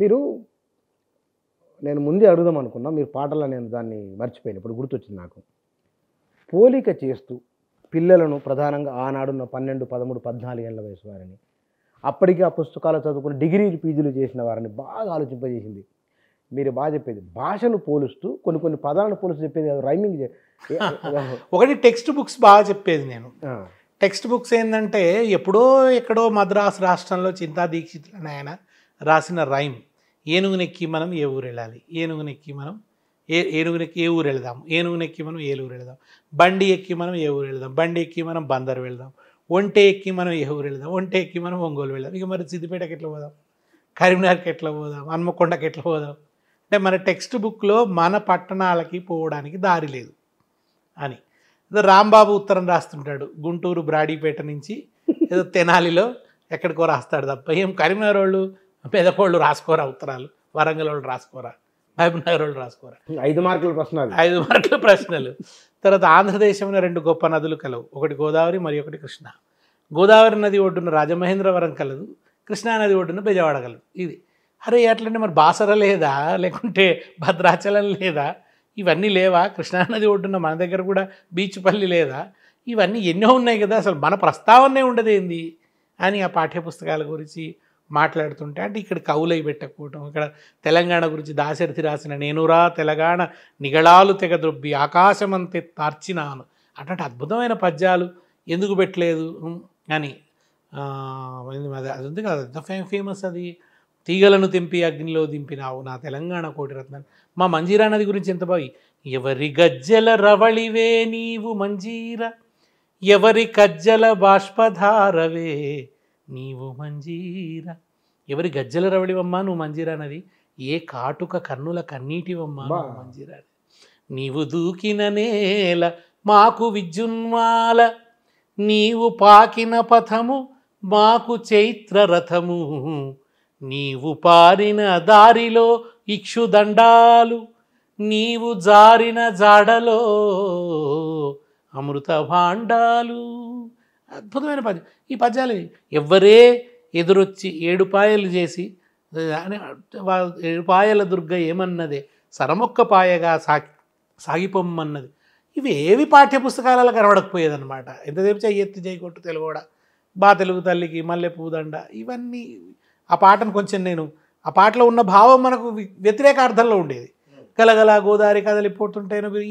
మీరు నేను ముందే అడుగుదాం అనుకున్నా మీరు పాటల్లో నేను దాన్ని మర్చిపోయాను ఇప్పుడు గుర్తొచ్చింది నాకు పోలిక చేస్తూ పిల్లలను ప్రధానంగా ఆనాడున్న పన్నెండు పదమూడు పద్నాలుగు ఏళ్ళ వయసు వారిని అప్పటికే ఆ పుస్తకాలు చదువుకుని డిగ్రీలు పీజీలు చేసిన వారిని బాగా ఆలోచింపజేసింది మీరు బాగా చెప్పేది భాషను పోలుస్తూ కొన్ని కొన్ని పదాలను పోలుస్తూ చెప్పేది రైమింగ్ ఒకటి టెక్స్ట్ బుక్స్ బాగా చెప్పేది నేను టెక్స్ట్ బుక్స్ ఏంటంటే ఎప్పుడో ఎక్కడో మద్రాసు రాష్ట్రంలో చింతా దీక్షితులు ఆయన రాసిన రైమ్ ఏనుగు నెక్కి మనం ఏ ఊరు వెళ్ళాలి ఏనుగు నెక్కి మనం ఏ ఏనుగు నెక్కి ఏ ఊరు వెళదాం ఏనుగు నెక్కి మనం ఏలూరు వెళదాం బండి ఎక్కి మనం ఏ ఊరు వెళదాం బండి ఎక్కి మనం బందరు వెళదాం ఒంటె ఎక్కి మనం ఏ ఊరు వెళదాం ఒంటె ఎక్కి మనం ఒంగోలు వెళదాం ఇక మరి సిద్దిపేటకి ఎట్లా పోదాం కరీంనగర్కి ఎట్లా పోదాం హన్మకొండకి ఎట్లా పోదాం అంటే మన టెక్స్ట్ బుక్లో మన పట్టణాలకి పోవడానికి దారి లేదు అని రాంబాబు ఉత్తరం రాస్తుంటాడు గుంటూరు బ్రాడీపేట నుంచి ఏదో తెనాలిలో ఎక్కడికో రాస్తాడు తప్ప ఏం కరీంనగర్ వాళ్ళు పెదకోళ్ళు రాసుకోరా ఉత్తరాలు వరంగల్ వాళ్ళు రాసుకోరా మహబూబ్నగర్ వాళ్ళు రాసుకోరా ఐదు మార్కుల ప్రశ్నలు ఐదు మార్కుల ప్రశ్నలు తర్వాత ఆంధ్రదేశంలో రెండు గొప్ప నదులు కలవు ఒకటి గోదావరి మరి ఒకటి కృష్ణ గోదావరి నది ఒడ్డున రాజమహేంద్రవరం కలదు కృష్ణానది ఒడ్డున బెజవాడ కలదు ఇది అరే అట్లంటే మరి బాసర లేదా లేకుంటే భద్రాచలం లేదా ఇవన్నీ లేవా కృష్ణానది ఒడ్డున మన దగ్గర కూడా బీచ్ పల్లి లేదా ఇవన్నీ ఎన్నో ఉన్నాయి కదా అసలు మన ప్రస్తావనే ఉండదేంది అని ఆ పాఠ్యపుస్తకాల గురించి మాట్లాడుతుంటే అంటే ఇక్కడ కవులై పెట్టకపోవటం ఇక్కడ తెలంగాణ గురించి దాశరథి రాసిన నేనురా తెలంగాణ నిగళాలు తెగద్రొబ్బి ఆకాశమంతే తార్చినాను అటువంటి అద్భుతమైన పద్యాలు ఎందుకు పెట్టలేదు అని అది ఉంది కదా ఎంత ఫేమస్ అది తీగలను తెంపి అగ్నిలో దింపినావు నా తెలంగాణ కోటి రత్నాలు మా మంజీరా నది గురించి ఎంత బావి ఎవరి గజ్జల రవళివే నీవు మంజీరా ఎవరి కజ్జల బాష్పధారవే నీవు మంజీరా ఎవరి గజ్జల రవళివమ్మా నువ్వు మంజీరానది ఏ కాటుక కన్నుల కన్నీటివమ్మా నువ్వు మంజీరాని నీవు దూకిన నేల మాకు విద్యున్మాల నీవు పాకిన పథము మాకు చైత్ర రథము నీవు పారిన దారిలో ఇక్షుదండాలు నీవు జారిన జాడలో అమృత భాండాలు అద్భుతమైన పద్యం ఈ పద్యాలు ఎవరే ఎదురొచ్చి ఏడుపాయలు చేసి ఏడుపాయల దుర్గ ఏమన్నదే సరమొక్క పాయగా సాగి సాగిపోమ్మన్నది ఇవి ఏవి పాఠ్యపుస్తకాలలో కనబడకపోయేదన్నమాట ఎంతసేపు చెయ్యెత్తి చేయకొట్టు తెలుగు కూడా బా తెలుగు తల్లికి మల్లెపూదండ ఇవన్నీ ఆ పాటను కొంచెం నేను ఆ పాటలో ఉన్న భావం మనకు వ్యతిరేక అర్థంలో ఉండేది గలగల గోదావరి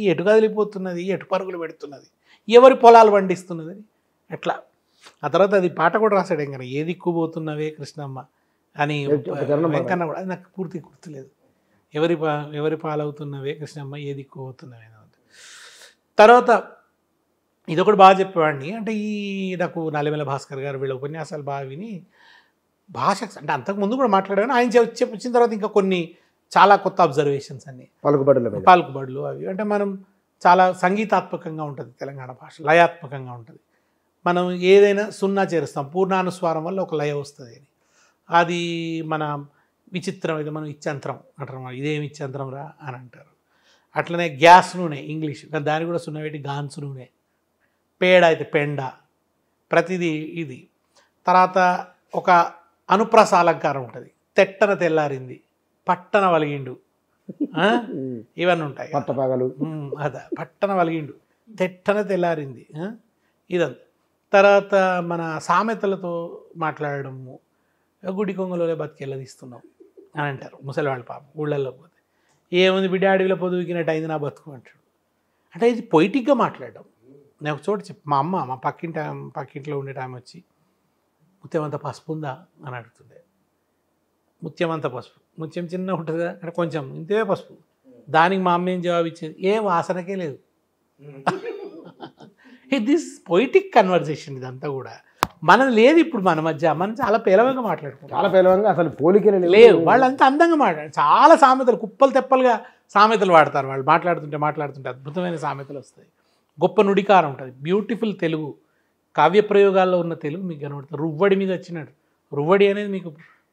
ఈ ఎటు కదిలిపోతున్నది ఎటు పరుగులు పెడుతున్నది ఎవరి పొలాలు పండిస్తున్నది అట్లా ఆ తర్వాత అది పాట కూడా రాశాడు ఇంకా ఏది ఎక్కువ పోతున్నవే కృష్ణమ్మ అని వెంకన్న కూడా నాకు పూర్తి గుర్తులేదు ఎవరి పా ఎవరి పాలవుతున్నవే కృష్ణమ్మ ఏది దిక్కు పోతున్నవే తర్వాత ఒకటి బాగా చెప్పేవాడిని అంటే ఈ నాకు నలిమల భాస్కర్ గారు వీళ్ళ ఉపన్యాసాలు బాగా విని భాష అంటే అంతకుముందు కూడా మాట్లాడాను ఆయన చెప్పి వచ్చిన తర్వాత ఇంకా కొన్ని చాలా కొత్త అబ్జర్వేషన్స్ అన్ని పలుకుబడులు పలుకుబడులు అవి అంటే మనం చాలా సంగీతాత్మకంగా ఉంటుంది తెలంగాణ భాష లయాత్మకంగా ఉంటుంది మనం ఏదైనా సున్నా చేరుస్తాం పూర్ణానుస్వారం వల్ల ఒక లయ వస్తుంది అని అది మన విచిత్రం ఇది మనం ఇచ్చంత్రం అంటారు ఇదేమి ఇచ్చంత్రం రా అని అంటారు అట్లనే గ్యాస్ నూనె ఇంగ్లీష్ దాన్ని కూడా సున్నా పెట్టి గాన్స్ నూనె పేడ అయితే పెండ ప్రతిదీ ఇది తర్వాత ఒక అనుప్రాస అలంకారం ఉంటుంది తెట్టన తెల్లారింది పట్టన వలిగిండు ఇవన్నీ ఉంటాయి పట్టపగలు అదే పట్టన వలిగిండు తెట్టన తెల్లారింది ఇదంతా తర్వాత మన సామెతలతో మాట్లాడడము గుడి కొంగలోనే బతికెళ్ళది అని అంటారు ముసలివాళ్ళ పాపం ఊళ్ళల్లో పోతే ఏముంది బిడ్డ అడవిలో పొదువుకినట్టు అయింది నా బతుకు అంటాడు అంటే ఇది పొయిటిక్గా మాట్లాడడం నేను ఒక చోట చెప్పి మా అమ్మ మా పక్కింటి పక్కింట్లో ఉండే టైం వచ్చి ముత్యమంత పసుపు ఉందా అని అడుగుతుండే ముత్యమంత పసుపు ముత్యం చిన్న ఉంటుందా కదా అంటే కొంచెం ఇంతే పసుపు దానికి మా అమ్మ ఏం జవాబు ఇచ్చేది ఏ వాసనకే లేదు దిస్ పొయిటిక్ కన్వర్జేషన్ ఇదంతా కూడా మనం లేదు ఇప్పుడు మన మధ్య మనం చాలా పేలవంగా మాట్లాడుకుంటాం చాలా పేలవంగా అసలు పోలికలే లేవు వాళ్ళంతా అందంగా మాట్లాడు చాలా సామెతలు కుప్పలు తెప్పలుగా సామెతలు వాడతారు వాళ్ళు మాట్లాడుతుంటే మాట్లాడుతుంటే అద్భుతమైన సామెతలు వస్తాయి గొప్ప నుడికారం ఉంటుంది బ్యూటిఫుల్ తెలుగు కావ్య ప్రయోగాల్లో ఉన్న తెలుగు మీకు కనబడుతుంది రువ్వడి మీద వచ్చినట్టు రువ్వడి అనేది మీకు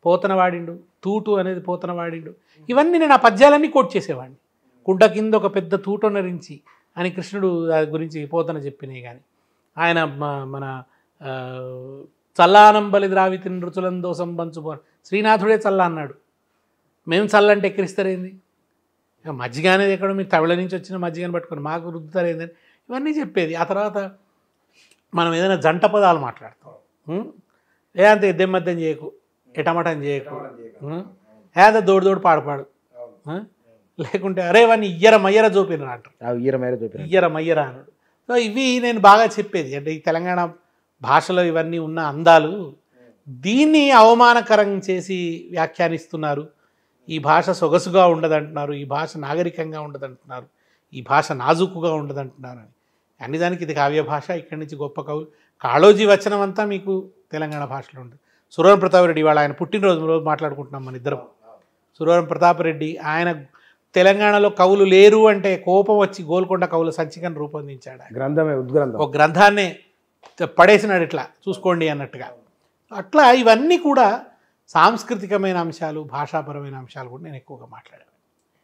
పోతన వాడిండు తూటు అనేది పోతన వాడిండు ఇవన్నీ నేను ఆ పద్యాలన్నీ కోట్ చేసేవాడిని కుండ కింద ఒక పెద్ద తూటో నరించి అని కృష్ణుడు దాని గురించి పోతన చెప్పినాయి కానీ ఆయన మన చల్లానం బలి ద్రావితి నృతులందో సంబంచుపో శ్రీనాథుడే చల్ల అన్నాడు మేము చల్లంటే ఎక్కిరిస్తారేంది మజ్జిగ అనేది ఎక్కడ మీరు తమిళ నుంచి వచ్చిన మజ్జిగని పట్టుకొని మాకు రుద్దుతారేందని ఇవన్నీ చెప్పేది ఆ తర్వాత మనం ఏదైనా జంట పదాలు మాట్లాడతాం ఏ అంత మద్దెం చేయకు ఎటమటం చేయకు ఏ అంత దోడు దోడు పాడుపాడు లేకుంటే అరే వాడిని ఇయ్యర మయ్యర చూపిన అంటారు ఇయ్యర మయ్యర చూపిన ఇయ్యర మయ్యర అన్నాడు సో ఇవి నేను బాగా చెప్పేది అంటే ఈ తెలంగాణ భాషలో ఇవన్నీ ఉన్న అందాలు దీన్ని అవమానకరం చేసి వ్యాఖ్యానిస్తున్నారు ఈ భాష సొగసుగా ఉండదంటున్నారు ఈ భాష నాగరికంగా ఉండదంటున్నారు ఈ భాష నాజుకుగా ఉండదంటున్నారు అని అన్ని దానికి ఇది కావ్య భాష ఇక్కడి నుంచి గొప్ప కవులు కాళోజీ వచనం అంతా మీకు తెలంగాణ భాషలో ఉంటుంది సురవరం రెడ్డి ఇవాళ ఆయన పుట్టినరోజు రోజు మాట్లాడుకుంటున్నాం మన ఇద్దరం సురవరం రెడ్డి ఆయన తెలంగాణలో కవులు లేరు అంటే కోపం వచ్చి గోల్కొండ కవులు సంచికను రూపొందించాడు గ్రంథమే ఉద్గ్రంథం ఒక గ్రంథాన్ని పడేసినాడు ఇట్లా చూసుకోండి అన్నట్టుగా అట్లా ఇవన్నీ కూడా సాంస్కృతికమైన అంశాలు భాషాపరమైన అంశాలు కూడా నేను ఎక్కువగా మాట్లాడాను